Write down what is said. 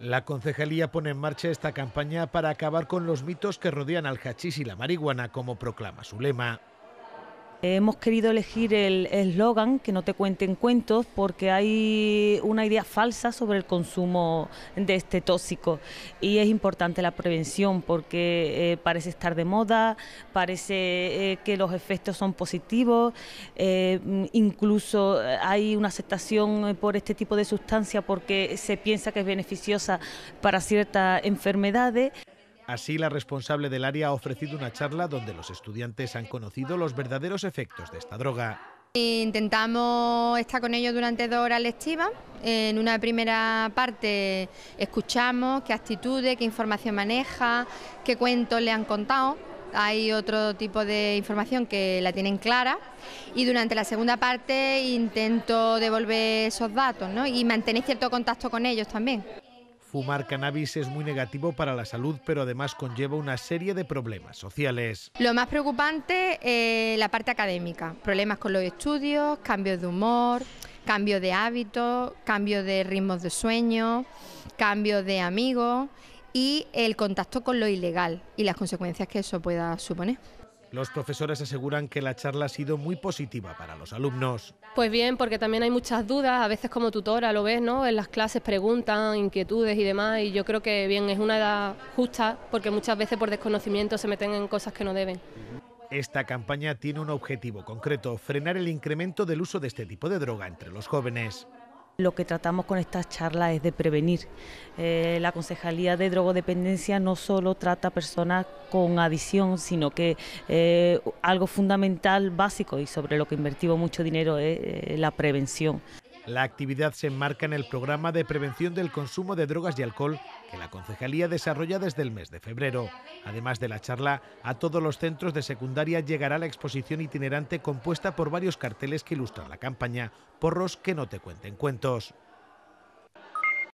La concejalía pone en marcha esta campaña para acabar con los mitos que rodean al hachís y la marihuana, como proclama su lema. Hemos querido elegir el eslogan que no te cuenten cuentos porque hay una idea falsa sobre el consumo de este tóxico y es importante la prevención porque eh, parece estar de moda, parece eh, que los efectos son positivos, eh, incluso hay una aceptación por este tipo de sustancia porque se piensa que es beneficiosa para ciertas enfermedades. Así, la responsable del área ha ofrecido una charla donde los estudiantes han conocido los verdaderos efectos de esta droga. Intentamos estar con ellos durante dos horas lectivas. En una primera parte escuchamos qué actitudes, qué información maneja, qué cuentos le han contado. Hay otro tipo de información que la tienen clara y durante la segunda parte intento devolver esos datos ¿no? y mantener cierto contacto con ellos también. Fumar cannabis es muy negativo para la salud, pero además conlleva una serie de problemas sociales. Lo más preocupante, es eh, la parte académica, problemas con los estudios, cambios de humor, cambio de hábitos, cambio de ritmos de sueño, cambio de amigos y el contacto con lo ilegal y las consecuencias que eso pueda suponer. Los profesores aseguran que la charla ha sido muy positiva para los alumnos. Pues bien, porque también hay muchas dudas, a veces como tutora lo ves, ¿no? En las clases preguntan, inquietudes y demás, y yo creo que bien es una edad justa, porque muchas veces por desconocimiento se meten en cosas que no deben. Esta campaña tiene un objetivo concreto, frenar el incremento del uso de este tipo de droga entre los jóvenes lo que tratamos con estas charlas es de prevenir. Eh, la Concejalía de Drogodependencia no solo trata personas con adicción, sino que eh, algo fundamental, básico y sobre lo que invertimos mucho dinero es eh, la prevención. La actividad se enmarca en el programa de prevención del consumo de drogas y alcohol que la concejalía desarrolla desde el mes de febrero. Además de la charla, a todos los centros de secundaria llegará la exposición itinerante compuesta por varios carteles que ilustran la campaña, porros que no te cuenten cuentos.